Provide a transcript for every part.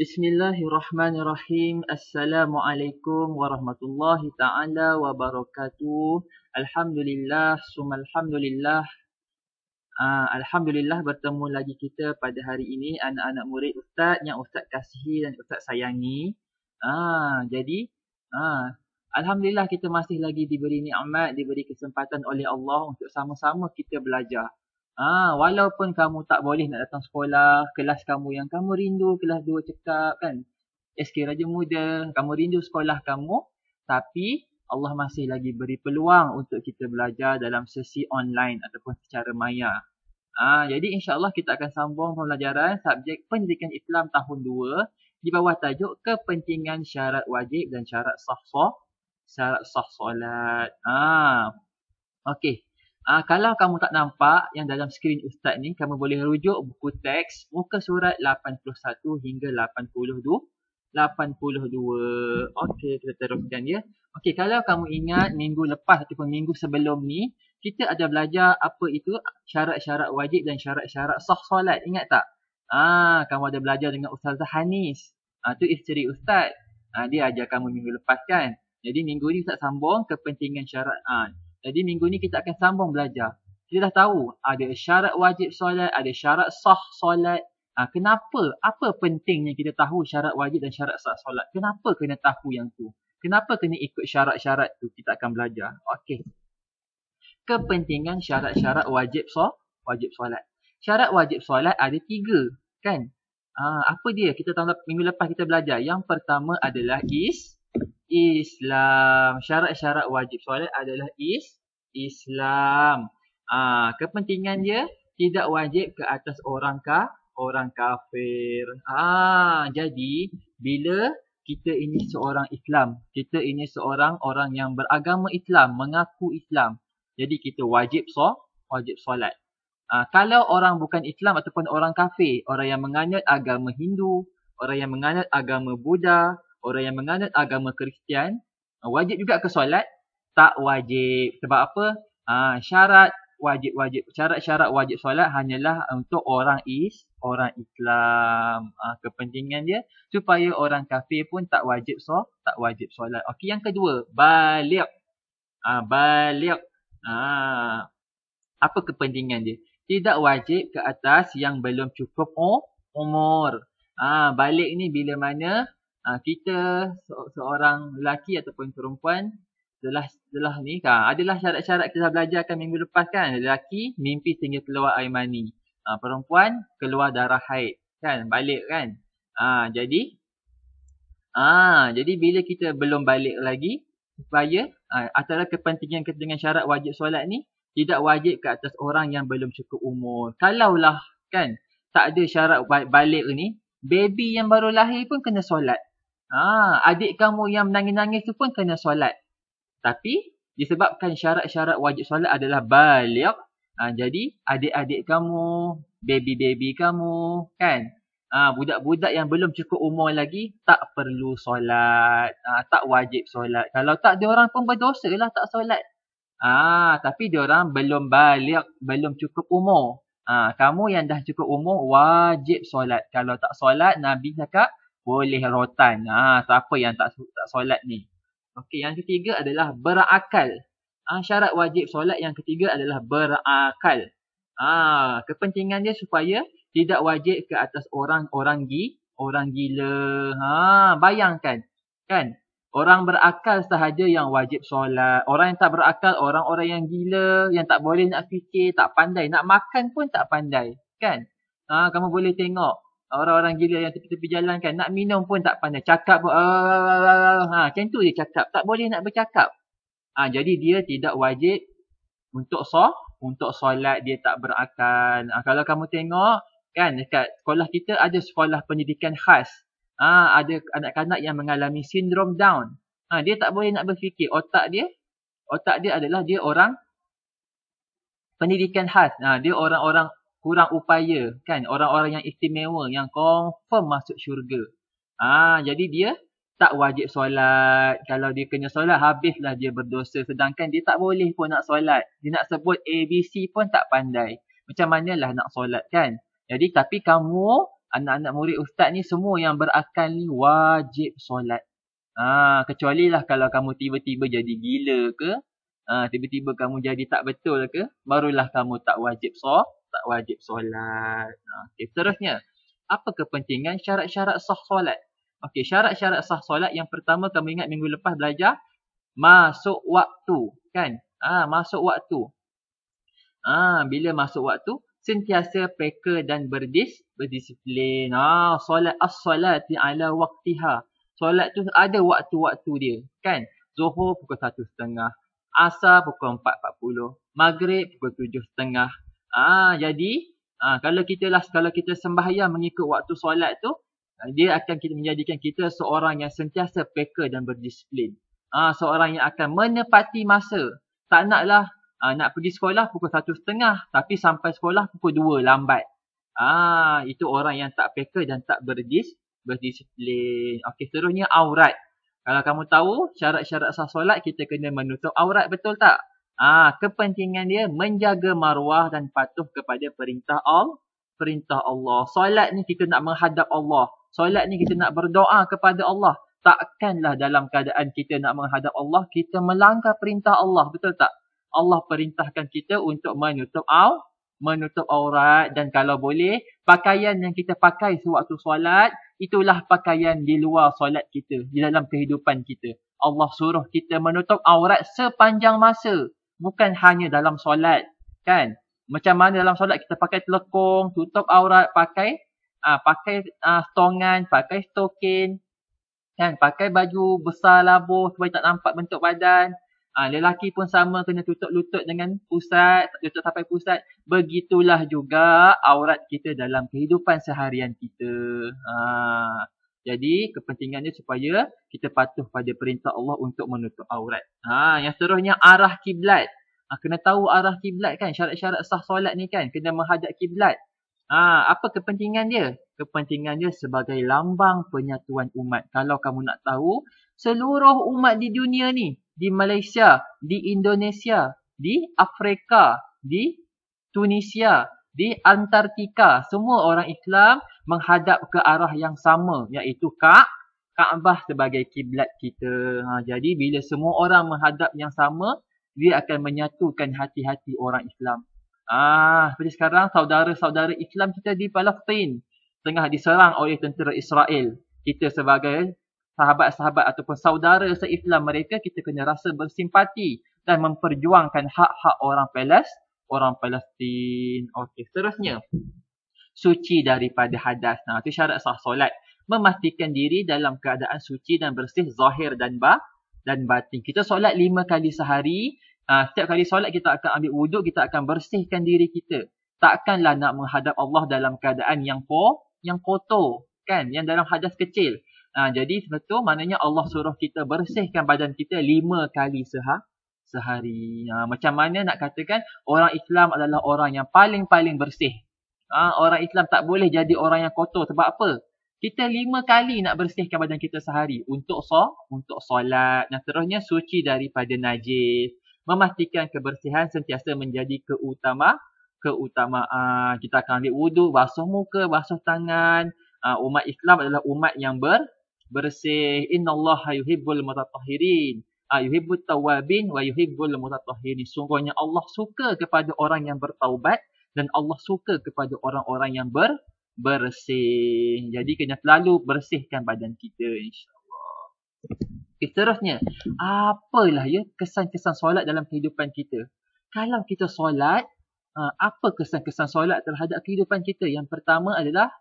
Bismillahirrahmanirrahim. Assalamualaikum warahmatullahi taala wabarakatuh. Alhamdulillah, sum alhamdulillah. Uh, ah, alhamdulillah bertemu lagi kita pada hari ini anak-anak murid ustaz yang ustaz kasihi dan ustaz sayangi. Ah, uh, jadi ah uh, alhamdulillah kita masih lagi diberi nikmat, diberi kesempatan oleh Allah untuk sama-sama kita belajar. Ah, walaupun kamu tak boleh nak datang sekolah, kelas kamu yang kamu rindu, kelas dua cekap kan. SK Raja Muda, kamu rindu sekolah kamu, tapi Allah masih lagi beri peluang untuk kita belajar dalam sesi online ataupun secara maya. Ah, jadi insya-Allah kita akan sambung pembelajaran subjek pendidikan Islam tahun 2 di bawah tajuk kepentingan syarat wajib dan syarat sah solat. Syarat sah solat. Ah. Ha. Okey, Uh, kalau kamu tak nampak yang dalam skrin ustaz ni, kamu boleh rujuk buku teks muka surat 81 hingga 82. 82. Okey, kita teruskan ya. Okey, kalau kamu ingat minggu lepas ataupun minggu sebelum ni, kita ada belajar apa itu syarat-syarat wajib dan syarat-syarat sah solat. Ingat tak? Ah, kamu ada belajar dengan Ustaz Hanis. Ah, tu isteri ustaz. Ah, dia ajar kamu minggu lepas kan. Jadi minggu ni ustaz sambung kepentingan syarat ah, jadi minggu ni kita akan sambung belajar. Kita dah tahu ada syarat wajib solat, ada syarat sah solat. Ha, kenapa? Apa pentingnya kita tahu syarat wajib dan syarat sah solat? Kenapa kena tahu yang tu? Kenapa kena ikut syarat-syarat tu? Kita akan belajar. Okey. Kepentingan syarat-syarat wajib so, wajib solat. Syarat wajib solat ada tiga. Kan? Ha, apa dia? Kita tahu minggu lepas kita belajar. Yang pertama adalah is, Islam. Syarat-syarat wajib solat adalah is Islam. Ah, kepentingan dia tidak wajib ke atas orang ka orang kafir. Ah, jadi bila kita ini seorang Islam, kita ini seorang orang yang beragama Islam, mengaku Islam. Jadi kita wajib so wajib solat. Ah, kalau orang bukan Islam ataupun orang kafir, orang yang menganut agama Hindu, orang yang menganut agama Buddha, orang yang menganut agama Kristian ah, wajib juga ke solat? Tak wajib. Sebab apa? Ah syarat wajib-wajib syarat-syarat wajib solat hanyalah untuk orang is orang Islam uh, kepentingan dia supaya orang kafir pun tak wajib so tak wajib solat. Okey yang kedua, balik. Ah uh, balik. Ah apa kepentingan dia? Tidak wajib ke atas yang belum cukup umur. Ah balik ni bila mana uh, kita se- seorang lelaki ataupun perempuan telah telah ni ha, adalah syarat-syarat kita belajarkan minggu lepas kan lelaki mimpi sehingga keluar air mani uh, perempuan keluar darah haid kan balik kan uh, jadi uh, jadi bila kita belum balik lagi supaya uh, antara kepentingan dengan syarat wajib solat ni tidak wajib ke atas orang yang belum cukup umur kalaulah kan tak ada syarat balik ni baby yang baru lahir pun kena solat Ah, adik kamu yang menangis-nangis tu pun kena solat. Tapi disebabkan syarat-syarat wajib solat adalah baligh, ha, ah jadi adik-adik kamu, baby-baby kamu, kan? Ah budak-budak yang belum cukup umur lagi tak perlu solat, ah tak wajib solat. Kalau tak dia orang pun berdosalah tak solat. Ah tapi dia orang belum baligh, belum cukup umur. Ah kamu yang dah cukup umur wajib solat. Kalau tak solat Nabi cakap boleh rotan. Ha, siapa yang tak tak solat ni? Okey, yang ketiga adalah berakal. Ha, syarat wajib solat yang ketiga adalah berakal. Ha, kepentingannya supaya tidak wajib ke atas orang-orang gi, orang gila. Ha, bayangkan. Kan? Orang berakal sahaja yang wajib solat. Orang yang tak berakal, orang-orang yang gila, yang tak boleh nak fikir, tak pandai. Nak makan pun tak pandai. Kan? Ha, kamu boleh tengok orang-orang gila yang tepi-tepi jalan kan nak minum pun tak pandai cakap pun ah, ah, ah, ha macam tu dia cakap tak boleh nak bercakap ha, jadi dia tidak wajib untuk soh untuk solat dia tak berakan ha, kalau kamu tengok kan dekat sekolah kita ada sekolah pendidikan khas ha, ada anak-anak yang mengalami sindrom down ha, dia tak boleh nak berfikir otak dia otak dia adalah dia orang pendidikan khas ha, dia orang-orang kurang upaya kan orang-orang yang istimewa yang confirm masuk syurga. Ah ha, jadi dia tak wajib solat. Kalau dia kena solat habislah dia berdosa sedangkan dia tak boleh pun nak solat. Dia nak sebut ABC pun tak pandai. Macam manalah nak solat kan? Jadi tapi kamu anak-anak murid ustaz ni semua yang berakal ni wajib solat. Ah ha, kecuali lah kalau kamu tiba-tiba jadi gila ke Ha, tiba-tiba kamu jadi tak betul ke, barulah kamu tak wajib solat tak wajib solat. Ha, okey, seterusnya, apa kepentingan syarat-syarat sah solat? Okey, syarat-syarat sah solat yang pertama kamu ingat minggu lepas belajar masuk waktu, kan? Ah, masuk waktu. Ah, bila masuk waktu, sentiasa peka dan berdis berdisiplin. Ah, solat as-solati ala waqtiha. Solat tu ada waktu-waktu dia, kan? Zuhur pukul 1.30, Asar pukul 4.40, Maghrib pukul 7.30, Ah jadi ha, kalau kita lah kalau kita sembahyang mengikut waktu solat tu ah, dia akan kita menjadikan kita seorang yang sentiasa peka dan berdisiplin. Ah seorang yang akan menepati masa. Tak naklah ha, nak pergi sekolah pukul satu setengah, tapi sampai sekolah pukul dua lambat. Ah itu orang yang tak peka dan tak berdis berdisiplin. Okey seterusnya aurat. Kalau kamu tahu syarat-syarat sah solat kita kena menutup aurat betul tak? Ah, kepentingan dia menjaga maruah dan patuh kepada perintah Allah. Perintah Allah. Solat ni kita nak menghadap Allah. Solat ni kita nak berdoa kepada Allah. Takkanlah dalam keadaan kita nak menghadap Allah, kita melanggar perintah Allah. Betul tak? Allah perintahkan kita untuk menutup aw, menutup aurat dan kalau boleh, pakaian yang kita pakai sewaktu solat, itulah pakaian di luar solat kita, di dalam kehidupan kita. Allah suruh kita menutup aurat sepanjang masa bukan hanya dalam solat kan macam mana dalam solat kita pakai telekong tutup aurat pakai uh, pakai uh, ah, tongan pakai stokin kan pakai baju besar labuh supaya tak nampak bentuk badan uh, lelaki pun sama kena tutup lutut dengan pusat tutup sampai pusat begitulah juga aurat kita dalam kehidupan seharian kita uh, jadi kepentingannya supaya kita patuh pada perintah Allah untuk menutup aurat. Ha, yang seterusnya arah kiblat. Ha, kena tahu arah kiblat kan syarat-syarat sah solat ni kan kena menghadap kiblat. Ha, apa kepentingan dia? Kepentingan dia sebagai lambang penyatuan umat. Kalau kamu nak tahu seluruh umat di dunia ni, di Malaysia, di Indonesia, di Afrika, di Tunisia, di Antartika, semua orang Islam menghadap ke arah yang sama iaitu Ka'bah sebagai kiblat kita. Ha, jadi bila semua orang menghadap yang sama, dia akan menyatukan hati-hati orang Islam. Ah, seperti sekarang saudara-saudara Islam kita di Palestin tengah diserang oleh tentera Israel. Kita sebagai sahabat-sahabat ataupun saudara se-Islam mereka kita kena rasa bersimpati dan memperjuangkan hak-hak orang Palestin, orang Palestin. Okey, seterusnya suci daripada hadas. Nah, itu syarat sah solat. Memastikan diri dalam keadaan suci dan bersih zahir dan ba dan batin. Kita solat lima kali sehari. Uh, setiap kali solat kita akan ambil wuduk, kita akan bersihkan diri kita. Takkanlah nak menghadap Allah dalam keadaan yang po, yang kotor. Kan? Yang dalam hadas kecil. Uh, jadi sebetul maknanya Allah suruh kita bersihkan badan kita lima kali sehari sehari. Ah, ha, macam mana nak katakan orang Islam adalah orang yang paling-paling bersih. Ha, orang Islam tak boleh jadi orang yang kotor. Sebab apa? Kita lima kali nak bersihkan badan kita sehari. Untuk so, untuk solat. Yang seterusnya suci daripada najis. Memastikan kebersihan sentiasa menjadi keutama. Keutamaan. Kita akan ambil wudu, basuh muka, basuh tangan. Ha, umat Islam adalah umat yang ber, bersih. Inna Allah yuhibbul mutatahirin. Ha, yuhibbul tawabin wa yuhibbul mutatahirin. Sungguhnya Allah suka kepada orang yang bertaubat dan Allah suka kepada orang-orang yang ber bersih. Jadi kena selalu bersihkan badan kita insya-Allah. Okay, seterusnya, apalah ya kesan-kesan solat dalam kehidupan kita? Kalau kita solat, ha, apa kesan-kesan solat terhadap kehidupan kita? Yang pertama adalah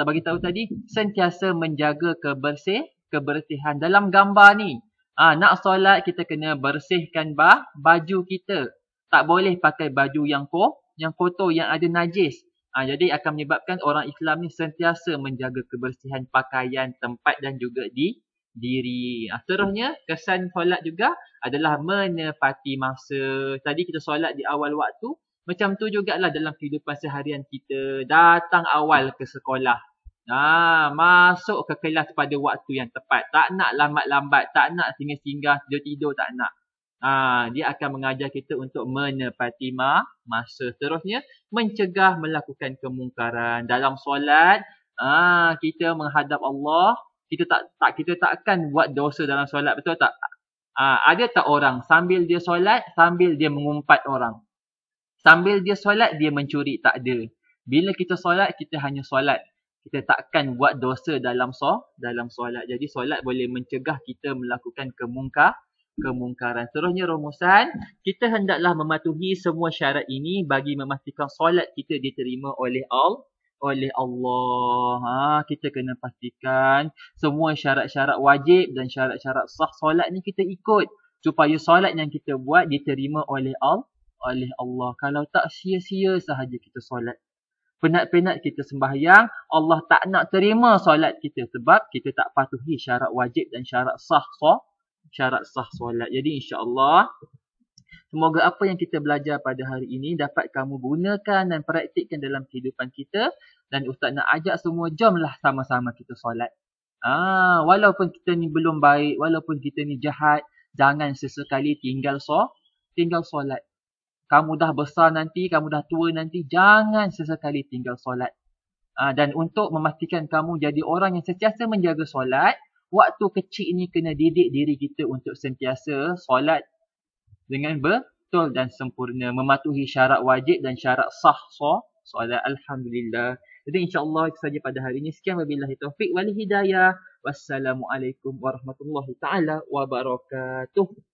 tak bagi tahu tadi sentiasa menjaga kebersih kebersihan dalam gambar ni. Ah nak solat kita kena bersihkan bah, baju kita. Tak boleh pakai baju yang kotor yang kotor yang ada najis. Ha, jadi akan menyebabkan orang Islam ni sentiasa menjaga kebersihan pakaian, tempat dan juga di diri. Ha, seterusnya kesan solat juga adalah menepati masa. Tadi kita solat di awal waktu. Macam tu jugalah dalam kehidupan seharian kita. Datang awal ke sekolah. Ha, masuk ke kelas pada waktu yang tepat. Tak nak lambat-lambat. Tak nak singgah-singgah. Tidur-tidur tak nak. Aa, ha, dia akan mengajar kita untuk menepati ma, masa seterusnya mencegah melakukan kemungkaran dalam solat aa, ha, kita menghadap Allah kita tak tak kita takkan buat dosa dalam solat betul tak aa, ha, ada tak orang sambil dia solat sambil dia mengumpat orang sambil dia solat dia mencuri tak ada bila kita solat kita hanya solat kita takkan buat dosa dalam so, dalam solat. Jadi solat boleh mencegah kita melakukan kemungkaran kemungkaran. Seterusnya rumusan, kita hendaklah mematuhi semua syarat ini bagi memastikan solat kita diterima oleh Allah oleh Allah. Ha, kita kena pastikan semua syarat-syarat wajib dan syarat-syarat sah solat ni kita ikut supaya solat yang kita buat diterima oleh Allah oleh Allah. Kalau tak sia-sia sahaja kita solat. Penat-penat kita sembahyang, Allah tak nak terima solat kita sebab kita tak patuhi syarat wajib dan syarat sah solat syarat sah solat. Jadi insya-Allah Semoga apa yang kita belajar pada hari ini dapat kamu gunakan dan praktikkan dalam kehidupan kita. Dan Ustaz nak ajak semua, jomlah sama-sama kita solat. Ah, walaupun kita ni belum baik, walaupun kita ni jahat, jangan sesekali tinggal so, tinggal solat. Kamu dah besar nanti, kamu dah tua nanti, jangan sesekali tinggal solat. Ah, dan untuk memastikan kamu jadi orang yang sentiasa menjaga solat, waktu kecil ini kena didik diri kita untuk sentiasa solat dengan betul dan sempurna mematuhi syarat wajib dan syarat sah so, solat alhamdulillah jadi insyaallah itu saja pada hari ini sekian wabillahi taufik wal hidayah wassalamualaikum warahmatullahi taala wabarakatuh